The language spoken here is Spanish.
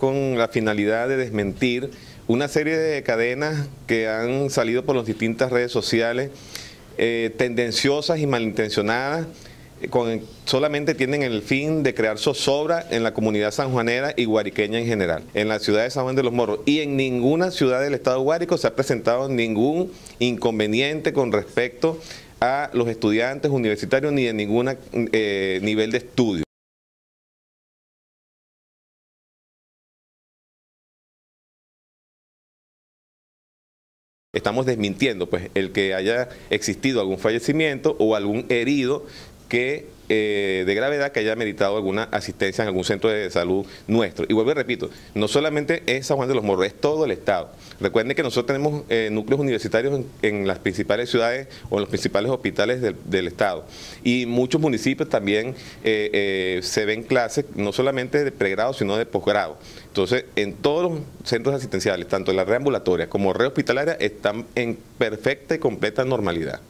con la finalidad de desmentir una serie de cadenas que han salido por las distintas redes sociales, eh, tendenciosas y malintencionadas, con, solamente tienen el fin de crear zozobra en la comunidad sanjuanera y guariqueña en general, en la ciudad de San Juan de los Morros. Y en ninguna ciudad del estado guárico se ha presentado ningún inconveniente con respecto a los estudiantes universitarios ni de ningún eh, nivel de estudio. estamos desmintiendo pues el que haya existido algún fallecimiento o algún herido que eh, de gravedad que haya meritado alguna asistencia en algún centro de salud nuestro. Y vuelvo y repito, no solamente es San Juan de los Morros, es todo el Estado. Recuerden que nosotros tenemos eh, núcleos universitarios en, las principales ciudades o en los principales hospitales del, Estado. Y muchos municipios también eh, se ven clases no solamente de pregrado, sino de posgrado. Entonces, en todos los centros asistenciales, tanto en la reambulatoria como red hospitalaria, están en perfecta y completa normalidad.